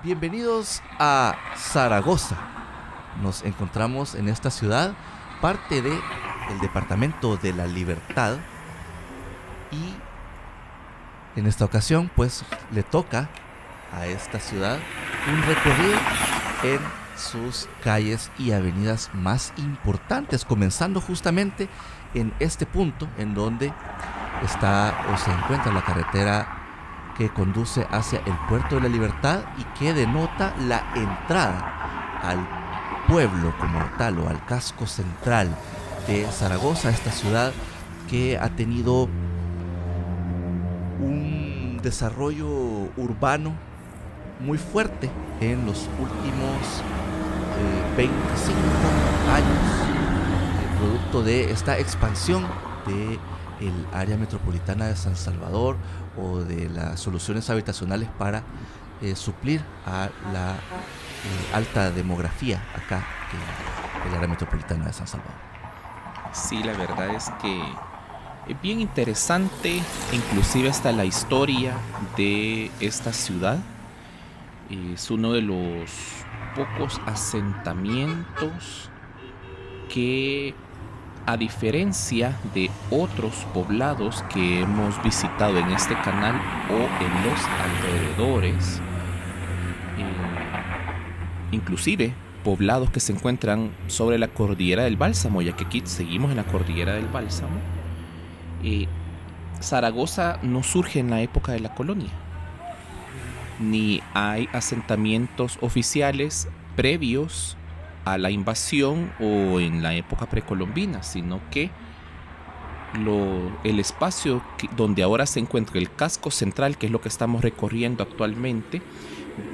Bienvenidos a Zaragoza. Nos encontramos en esta ciudad, parte de el departamento de la Libertad y en esta ocasión pues le toca a esta ciudad un recorrido en sus calles y avenidas más importantes, comenzando justamente en este punto en donde está o se encuentra la carretera que conduce hacia el puerto de la libertad y que denota la entrada al pueblo como tal o al casco central de Zaragoza, esta ciudad que ha tenido un desarrollo urbano muy fuerte en los últimos 25 eh, años, eh, producto de esta expansión de el área metropolitana de San Salvador o de las soluciones habitacionales para eh, suplir a la eh, alta demografía acá el área metropolitana de San Salvador. Sí, la verdad es que es bien interesante, inclusive hasta la historia de esta ciudad. Es uno de los pocos asentamientos que a diferencia de otros poblados que hemos visitado en este canal o en los alrededores, eh, inclusive poblados que se encuentran sobre la cordillera del Bálsamo, ya que aquí seguimos en la cordillera del Bálsamo, eh, Zaragoza no surge en la época de la colonia, ni hay asentamientos oficiales previos a la invasión o en la época precolombina, sino que el espacio donde ahora se encuentra el casco central, que es lo que estamos recorriendo actualmente,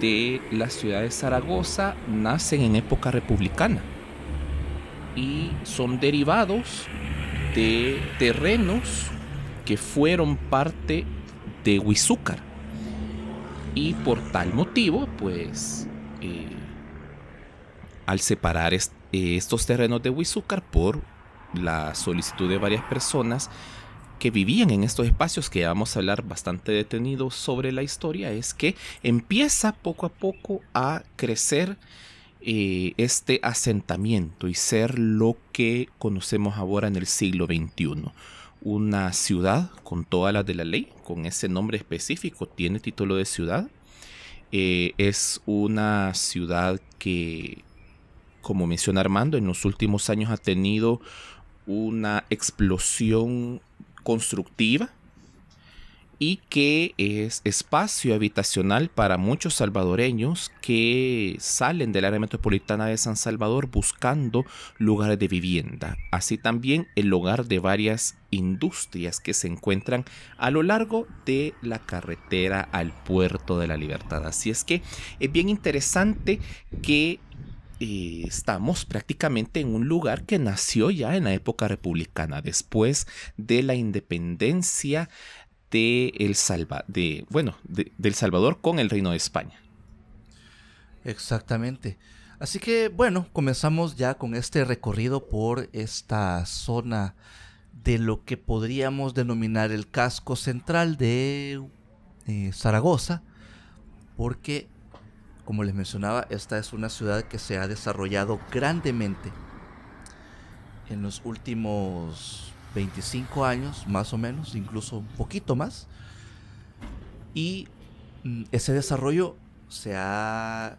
de la ciudad de Zaragoza, nacen en época republicana y son derivados de terrenos que fueron parte de Huizúcar. Y por tal motivo, pues... Eh, al separar eh, estos terrenos de Huizúcar por la solicitud de varias personas que vivían en estos espacios, que vamos a hablar bastante detenido sobre la historia, es que empieza poco a poco a crecer eh, este asentamiento y ser lo que conocemos ahora en el siglo XXI. Una ciudad con todas las de la ley, con ese nombre específico, tiene título de ciudad. Eh, es una ciudad que como menciona Armando, en los últimos años ha tenido una explosión constructiva y que es espacio habitacional para muchos salvadoreños que salen del área metropolitana de San Salvador buscando lugares de vivienda, así también el hogar de varias industrias que se encuentran a lo largo de la carretera al puerto de la libertad. Así es que es bien interesante que eh, estamos prácticamente en un lugar que nació ya en la época republicana, después de la independencia de El, de, bueno, Salvador con el Reino de España. Exactamente. Así que bueno, comenzamos ya con este recorrido por esta zona de lo que podríamos denominar el casco central de eh, Zaragoza, porque como les mencionaba, esta es una ciudad que se ha desarrollado grandemente en los últimos 25 años, más o menos, incluso un poquito más. Y mm, ese desarrollo se ha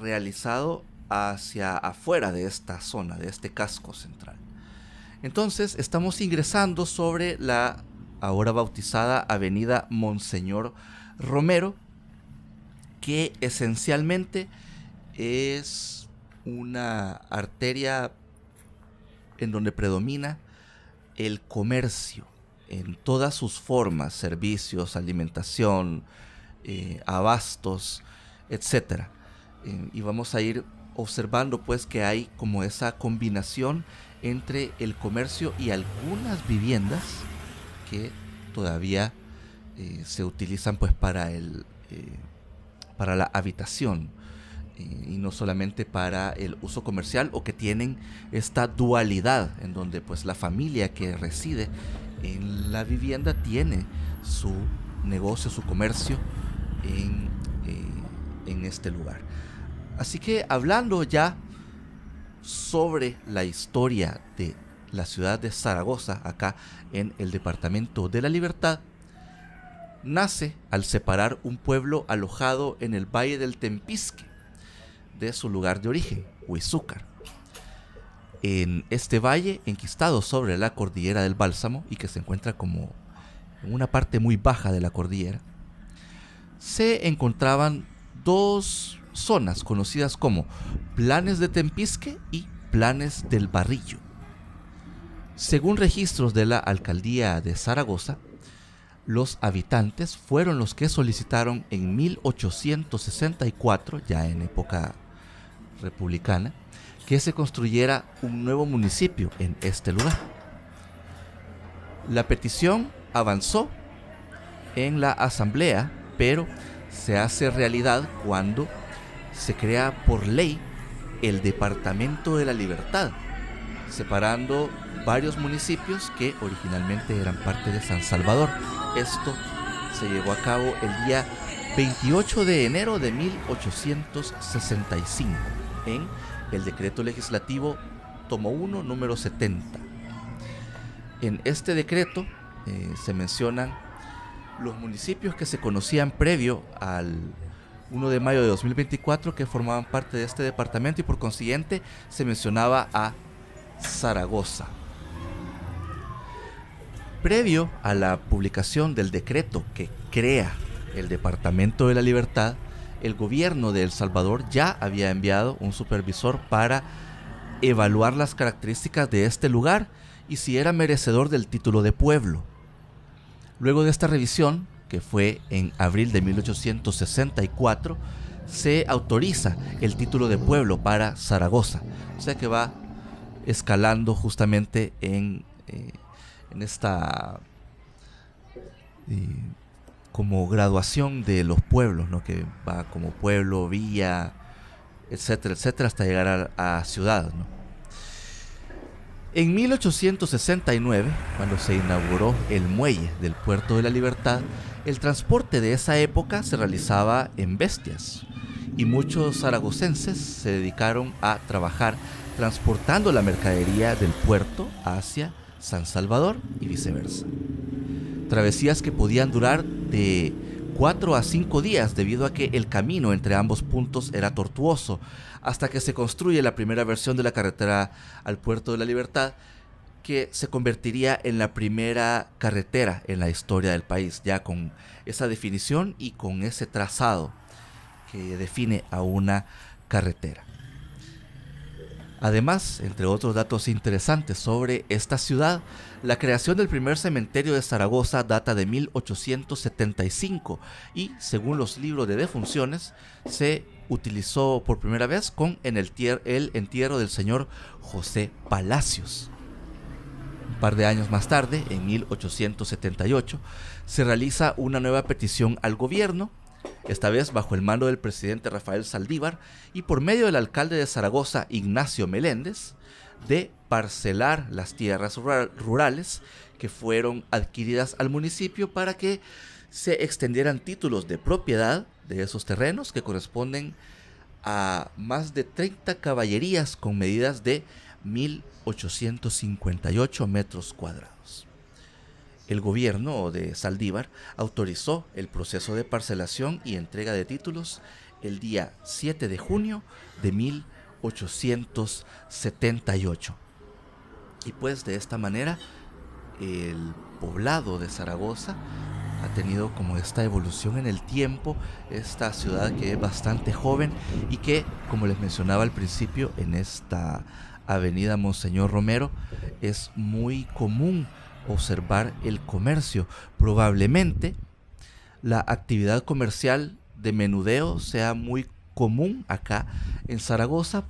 realizado hacia afuera de esta zona, de este casco central. Entonces estamos ingresando sobre la ahora bautizada Avenida Monseñor Romero, que esencialmente es una arteria en donde predomina el comercio en todas sus formas, servicios, alimentación, eh, abastos, etc. Eh, y vamos a ir observando pues que hay como esa combinación entre el comercio y algunas viviendas que todavía eh, se utilizan pues para el para la habitación y, no solamente para el uso comercial o que tienen esta dualidad en donde pues la familia que reside en la vivienda tiene su negocio, su comercio en, eh, en este lugar. Así que hablando ya sobre la historia de la ciudad de Zaragoza, acá en el Departamento de la Libertad, nace al separar un pueblo alojado en el valle del Tempisque de su lugar de origen, Huizúcar. En este valle, enquistado sobre la cordillera del Bálsamo y que se encuentra como en una parte muy baja de la cordillera, se encontraban dos zonas conocidas como planes de Tempisque y planes del Barrillo. Según registros de la alcaldía de Zaragoza, los habitantes fueron los que solicitaron en 1864, ya en época republicana, que se construyera un nuevo municipio en este lugar. La petición avanzó en la asamblea, pero se hace realidad cuando se crea por ley el Departamento de la Libertad, separando varios municipios que originalmente eran parte de San Salvador. Esto se llevó a cabo el día 28 de enero de 1865 en el decreto legislativo tomo 1 número 70. En este decreto eh, se mencionan los municipios que se conocían previo al 1 de mayo de 2024 que formaban parte de este departamento y por consiguiente se mencionaba a Zaragoza. Previo a la publicación del decreto que crea el Departamento de la Libertad, el gobierno de El Salvador ya había enviado un supervisor para evaluar las características de este lugar y si era merecedor del título de pueblo. Luego de esta revisión, que fue en abril de 1864, se autoriza el título de pueblo para Zaragoza, o sea que va escalando justamente en, eh, esta eh, como graduación de los pueblos, ¿no? que va como pueblo, vía, etcétera, etcétera, hasta llegar a, ciudad. En 1869, cuando se inauguró el muelle del puerto de la Libertad, el transporte de esa época se realizaba en bestias y muchos zaragocenses se dedicaron a trabajar transportando la mercadería del puerto hacia San Salvador y viceversa. Travesías que podían durar de 4 a 5 días debido a que el camino entre ambos puntos era tortuoso, hasta que se construye la primera versión de la carretera al puerto de la libertad, que se convertiría en la primera carretera en la historia del país, ya con esa definición y con ese trazado que define a una carretera. Además, entre otros datos interesantes sobre esta ciudad, la creación del primer cementerio de Zaragoza data de 1875 y, según los libros de defunciones, se utilizó por primera vez con en el, el entierro del señor José Palacios. Un par de años más tarde, en 1878, se realiza una nueva petición al gobierno esta vez bajo el mando del presidente Rafael Saldívar y por medio del alcalde de Zaragoza, Ignacio Meléndez, de parcelar las tierras rurales que fueron adquiridas al municipio para que se extendieran títulos de propiedad de esos terrenos que corresponden a más de 30 caballerías con medidas de 1858 metros cuadrados. El gobierno de Saldívar autorizó el proceso de parcelación y entrega de títulos el día 7 de junio de 1878. Y pues de esta manera el poblado de Zaragoza ha tenido como esta evolución en el tiempo, esta ciudad que es bastante joven y que, como les mencionaba al principio, en esta avenida Monseñor Romero es muy común observar el comercio. Probablemente la actividad comercial de menudeo sea muy común acá en Zaragoza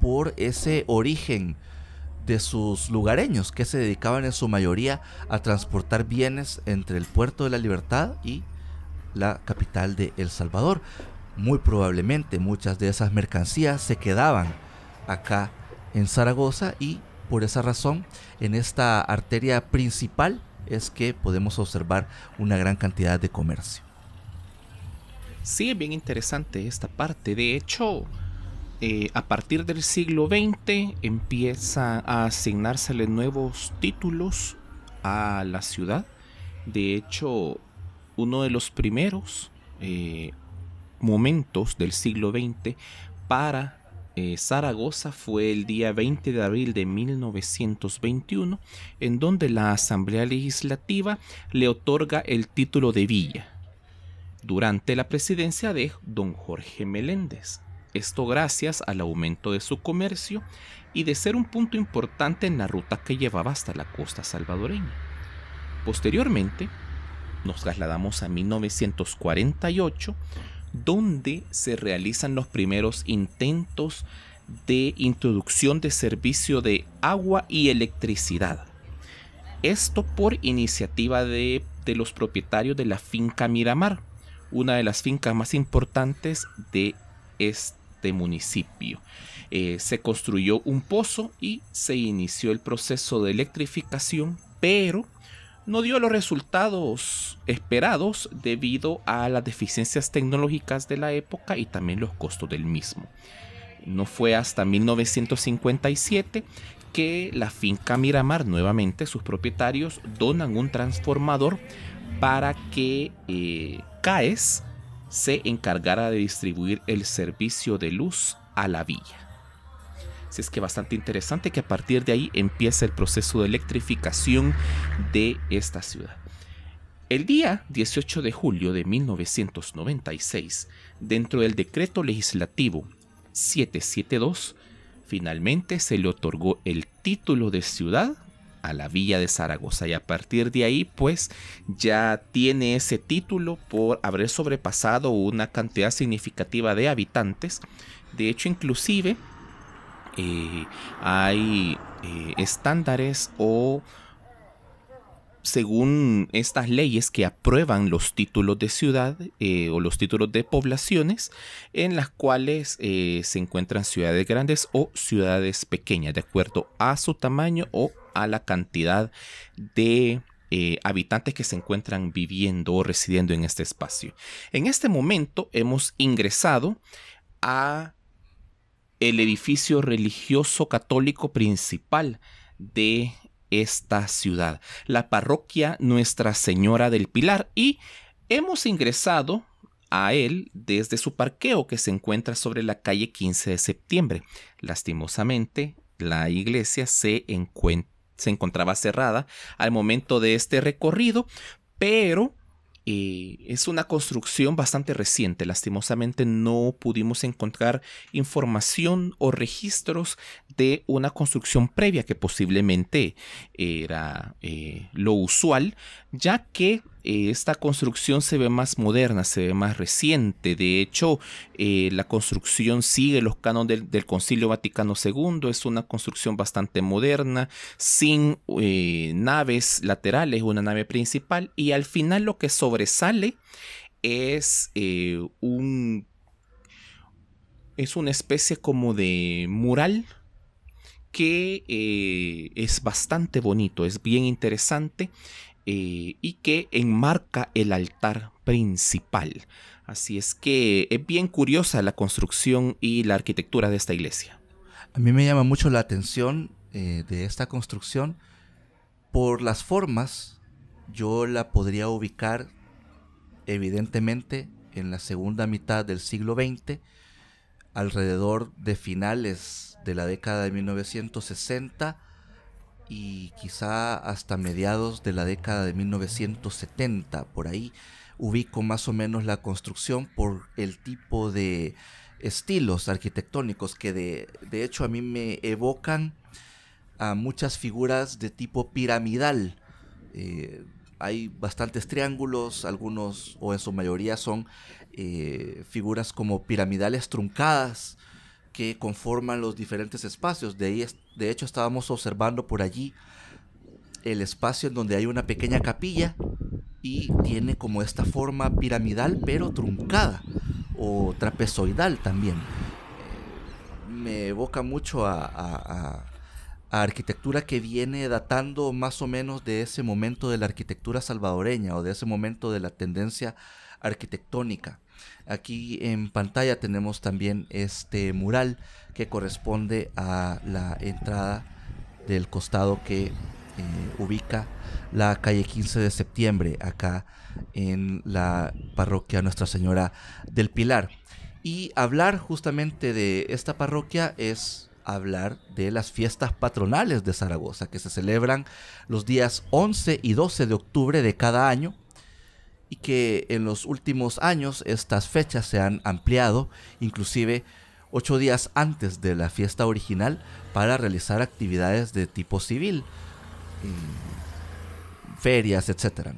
por ese origen de sus lugareños que se dedicaban en su mayoría a transportar bienes entre el puerto de la libertad y la capital de El Salvador. Muy probablemente muchas de esas mercancías se quedaban acá en Zaragoza y por esa razón, en esta arteria principal es que podemos observar una gran cantidad de comercio. Sí, es bien interesante esta parte. De hecho, eh, a partir del siglo XX empieza a asignársele nuevos títulos a la ciudad. De hecho, uno de los primeros eh, momentos del siglo XX para eh, Zaragoza fue el día 20 de abril de 1921, en donde la Asamblea Legislativa le otorga el título de villa, durante la presidencia de don Jorge Meléndez. Esto gracias al aumento de su comercio y de ser un punto importante en la ruta que llevaba hasta la costa salvadoreña. Posteriormente, nos trasladamos a 1948, donde se realizan los primeros intentos de introducción de servicio de agua y electricidad. Esto por iniciativa de, los propietarios de la finca Miramar, una de las fincas más importantes de este municipio. Eh, se construyó un pozo y se inició el proceso de electrificación, pero no dio los resultados esperados debido a las deficiencias tecnológicas de la época y también los costos del mismo. No fue hasta 1957 que la finca Miramar, nuevamente sus propietarios, donan un transformador para que eh, CAES se encargara de distribuir el servicio de luz a la villa. Así es que bastante interesante que a partir de ahí empieza el proceso de electrificación de esta ciudad. El día 18 de julio de 1996, dentro del decreto legislativo 772, finalmente se le otorgó el título de ciudad a la villa de Zaragoza y a partir de ahí pues ya tiene ese título por haber sobrepasado una cantidad significativa de habitantes. De hecho inclusive eh, hay eh, estándares o según estas leyes que aprueban los títulos de ciudad eh, o los títulos de poblaciones en las cuales se encuentran ciudades grandes o ciudades pequeñas de acuerdo a su tamaño o a la cantidad de habitantes que se encuentran viviendo o residiendo en este espacio. En este momento hemos ingresado a el edificio religioso católico principal de esta ciudad, la parroquia Nuestra Señora del Pilar, y hemos ingresado a él desde su parqueo que se encuentra sobre la calle 15 de septiembre. Lastimosamente, la iglesia se, se encontraba cerrada al momento de este recorrido, pero es una construcción bastante reciente. Lastimosamente no pudimos encontrar información o registros de una construcción previa que posiblemente era eh, lo usual, ya que eh, esta construcción se ve más moderna, se ve más reciente. De hecho, eh, la construcción sigue los cánones del, Concilio Vaticano II, es una construcción bastante moderna, sin eh, naves laterales, una nave principal, y al final lo que sobresale es un... Es una especie como de mural que es bastante bonito, es bien interesante eh, y que enmarca el altar principal. Así es que es bien curiosa la construcción y la arquitectura de esta iglesia. A mí me llama mucho la atención eh, de esta construcción por las formas. Yo la podría ubicar evidentemente en la segunda mitad del siglo XX, alrededor de finales de la década de 1960 y quizá hasta mediados de la década de 1970, por ahí ubico más o menos la construcción por el tipo de estilos arquitectónicos que de, hecho a mí me evocan a muchas figuras de tipo piramidal. Eh, hay bastantes triángulos, algunos o en su mayoría son eh, figuras como piramidales truncadas, que conforman los diferentes espacios. De, ahí, de hecho, estábamos observando por allí el espacio en donde hay una pequeña capilla y tiene como esta forma piramidal pero truncada o trapezoidal también. Eh, me evoca mucho a, arquitectura que viene datando más o menos de ese momento de la arquitectura salvadoreña o de ese momento de la tendencia arquitectónica. Aquí en pantalla tenemos también este mural que corresponde a la entrada del costado que eh, ubica la calle 15 de septiembre acá en la parroquia Nuestra Señora del Pilar. Y hablar justamente de esta parroquia es hablar de las fiestas patronales de Zaragoza que se celebran los días 11 y 12 de octubre de cada año y que en los últimos años estas fechas se han ampliado, inclusive ocho días antes de la fiesta original, para realizar actividades de tipo civil, eh, ferias, etc.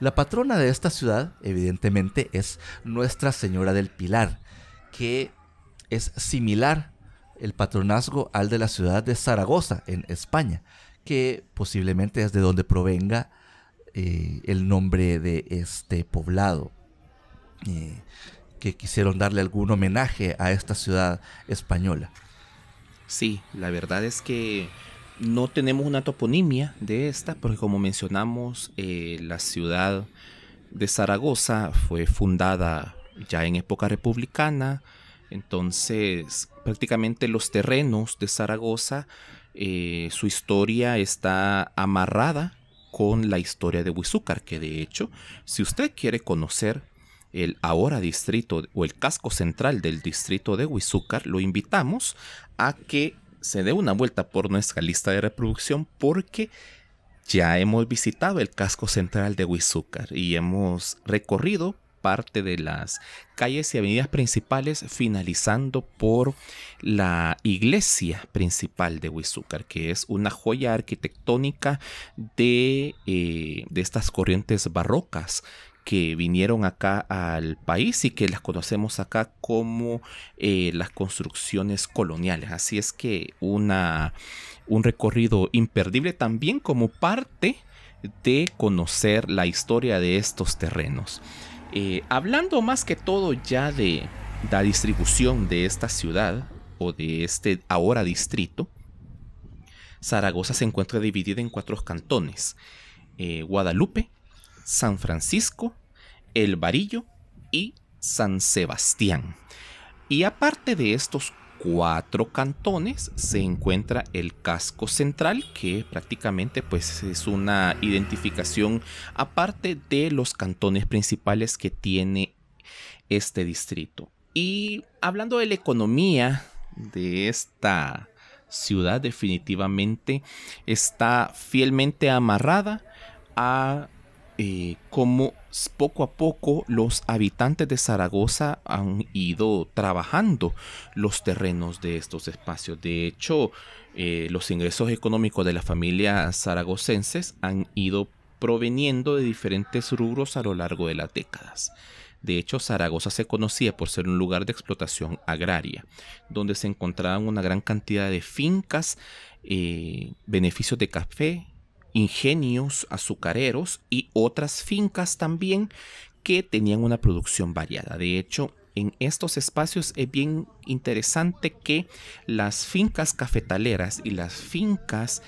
La patrona de esta ciudad, evidentemente, es Nuestra Señora del Pilar, que es similar el patronazgo al de la ciudad de Zaragoza, en España, que posiblemente es de donde provenga eh, el nombre de este poblado. Eh, que quisieron darle algún homenaje a esta ciudad española. Sí, la verdad es que no tenemos una toponimia de esta, porque como mencionamos, eh, la ciudad de Zaragoza fue fundada ya en época republicana, entonces prácticamente los terrenos de Zaragoza, su historia está amarrada con la historia de Huizúcar, que de hecho, si usted quiere conocer el ahora distrito o el casco central del distrito de Huizúcar, lo invitamos a que se dé una vuelta por nuestra lista de reproducción porque ya hemos visitado el casco central de Huizúcar y hemos recorrido parte de las calles y avenidas principales, finalizando por la iglesia principal de Huizúcar, que es una joya arquitectónica de, eh, de estas corrientes barrocas que vinieron acá al país y que las conocemos acá como eh, las construcciones coloniales. Así es que una, un recorrido imperdible también como parte de conocer la historia de estos terrenos. Eh, hablando más que todo ya de la distribución de esta ciudad o de este ahora distrito, Zaragoza se encuentra dividida en cuatro cantones. Eh, Guadalupe, San Francisco, El Varillo y San Sebastián. Y aparte de estos cuatro cantones se encuentra el casco central que prácticamente pues es una identificación aparte de los cantones principales que tiene este distrito. Y hablando de la economía de esta ciudad definitivamente está fielmente amarrada a eh, como poco a poco los habitantes de Zaragoza han ido trabajando los terrenos de estos espacios. De hecho, eh, los ingresos económicos de las familias zaragocenses han ido proveniendo de diferentes rubros a lo largo de las décadas. De hecho, Zaragoza se conocía por ser un lugar de explotación agraria, donde se encontraban una gran cantidad de fincas, eh, beneficios de café, ingenios azucareros y otras fincas también que tenían una producción variada. De hecho, en estos espacios es bien interesante que las fincas cafetaleras y las fincas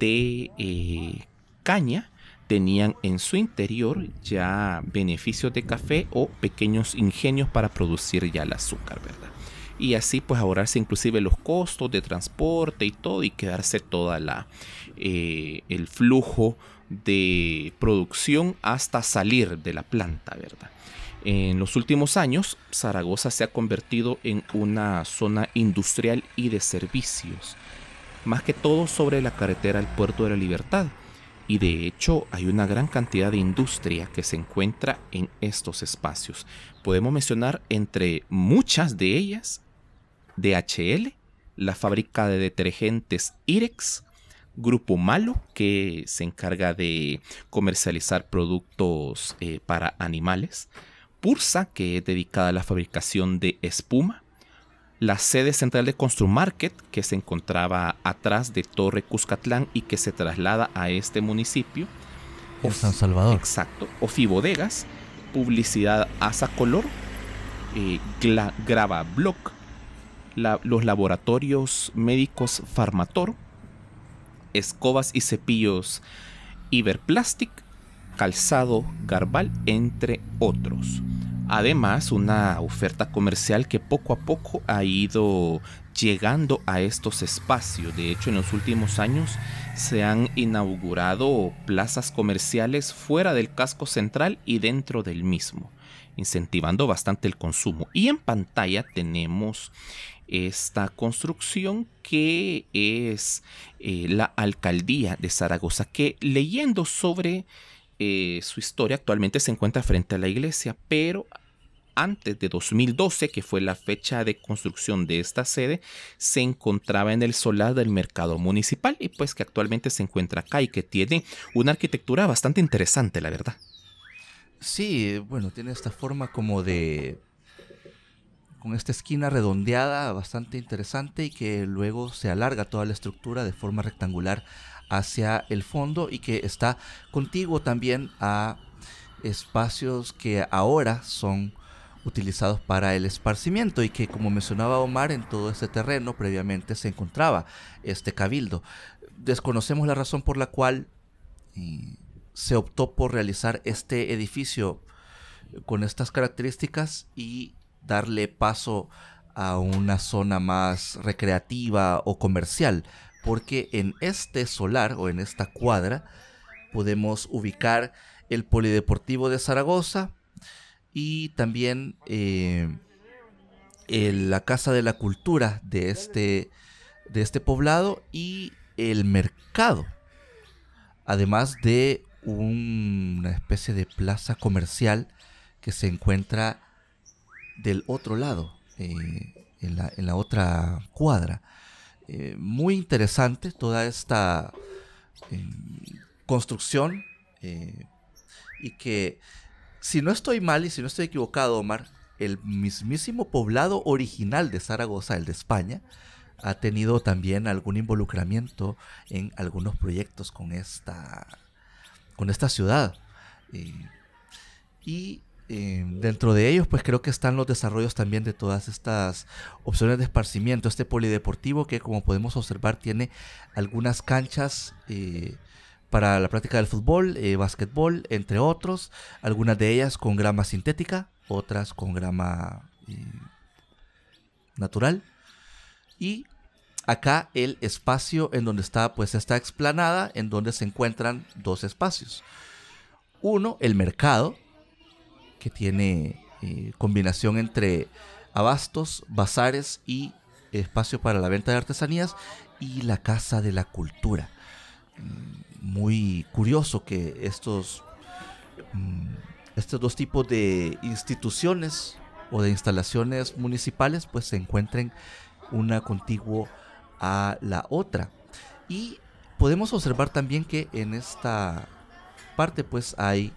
de eh, caña tenían en su interior ya beneficios de café o pequeños ingenios para producir ya el azúcar, ¿verdad? y así pues ahorrarse inclusive los costos de transporte y todo y quedarse toda la eh, el flujo de producción hasta salir de la planta, ¿verdad? En los últimos años, Zaragoza se ha convertido en una zona industrial y de servicios, más que todo sobre la carretera al Puerto de la Libertad. Y de hecho hay una gran cantidad de industria que se encuentra en estos espacios. Podemos mencionar entre muchas de ellas DHL, la fábrica de detergentes IREX, Grupo Malo, que se encarga de comercializar productos eh, para animales, Pursa, que es dedicada a la fabricación de espuma, la sede central de Construmarket, que se encontraba atrás de Torre Cuscatlán y que se traslada a este municipio. Por San Salvador. Exacto. Bodegas, Publicidad Asa Color, eh, Grava Block, los laboratorios médicos Farmator, escobas y cepillos Iberplastic, calzado Garbal, entre otros. Además, una oferta comercial que poco a poco ha ido llegando a estos espacios. De hecho, en los últimos años se han inaugurado plazas comerciales fuera del casco central y dentro del mismo incentivando bastante el consumo. Y en pantalla tenemos esta construcción que es eh, la alcaldía de Zaragoza, que leyendo sobre eh, su historia actualmente se encuentra frente a la iglesia, pero antes de 2012, que fue la fecha de construcción de esta sede, se encontraba en el solar del mercado municipal y pues que actualmente se encuentra acá y que tiene una arquitectura bastante interesante, la verdad. Sí, bueno, tiene esta forma como de... con esta esquina redondeada bastante interesante y que luego se alarga toda la estructura de forma rectangular hacia el fondo y que está contiguo también a espacios que ahora son utilizados para el esparcimiento y que como mencionaba Omar en todo este terreno previamente se encontraba este cabildo. Desconocemos la razón por la cual se optó por realizar este edificio con estas características y darle paso a una zona más recreativa o comercial, porque en este solar o en esta cuadra podemos ubicar el Polideportivo de Zaragoza y también eh, la Casa de la Cultura de este, de este poblado y el mercado, además de una especie de plaza comercial que se encuentra del otro lado, eh, en, la, otra cuadra. Eh, muy interesante toda esta eh, construcción y que, si no estoy mal y si no estoy equivocado, Omar, el mismísimo poblado original de Zaragoza, el de España, ha tenido también algún involucramiento en algunos proyectos con esta con esta ciudad. Eh, y eh, dentro de ellos, pues creo que están los desarrollos también de todas estas opciones de esparcimiento. Este polideportivo que, como podemos observar, tiene algunas canchas eh, para la práctica del fútbol, básquetbol, entre otros. Algunas de ellas con grama sintética, otras con grama natural. Y acá el espacio en donde está pues esta explanada, en donde se encuentran dos espacios. Uno, el mercado, que tiene eh, combinación entre abastos, bazares y espacio para la venta de artesanías, y la Casa de la Cultura. Mm, muy curioso que estos, mm, estos dos tipos de instituciones o de instalaciones municipales pues se encuentren una contiguo a la otra. Y podemos observar también que en esta parte pues hay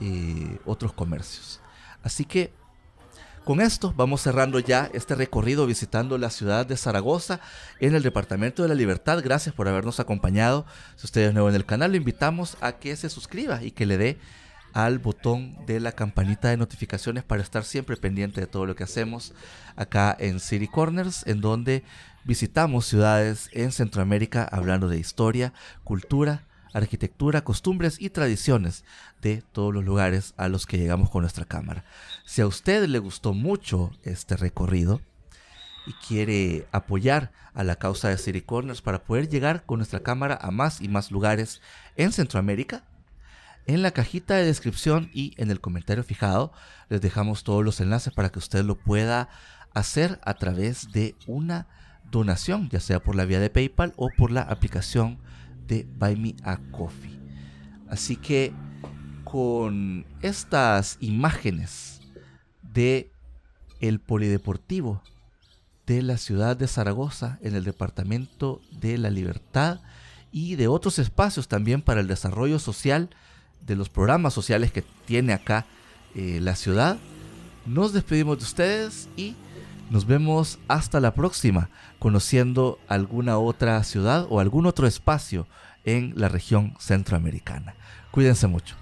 eh, otros comercios. Así que con esto vamos cerrando ya este recorrido visitando la ciudad de Zaragoza en el Departamento de la Libertad. Gracias por habernos acompañado. Si usted es nuevo en el canal, lo invitamos a que se suscriba y que le dé al botón de la campanita de notificaciones para estar siempre pendiente de todo lo que hacemos acá en City Corners, en donde visitamos ciudades en Centroamérica hablando de historia, cultura, arquitectura, costumbres y tradiciones de todos los lugares a los que llegamos con nuestra cámara. Si a usted le gustó mucho este recorrido y quiere apoyar a la causa de City Corners para poder llegar con nuestra cámara a más y más lugares en Centroamérica, en la cajita de descripción y en el comentario fijado les dejamos todos los enlaces para que usted lo pueda hacer a través de una donación, ya sea por la vía de PayPal o por la aplicación de Buy Me a Coffee. Así que con estas imágenes de el polideportivo de la ciudad de Zaragoza en el departamento de la Libertad y de otros espacios también para el desarrollo social de los programas sociales que tiene acá eh, la ciudad. Nos despedimos de ustedes y nos vemos hasta la próxima, conociendo alguna otra ciudad o algún otro espacio en la región centroamericana. Cuídense mucho.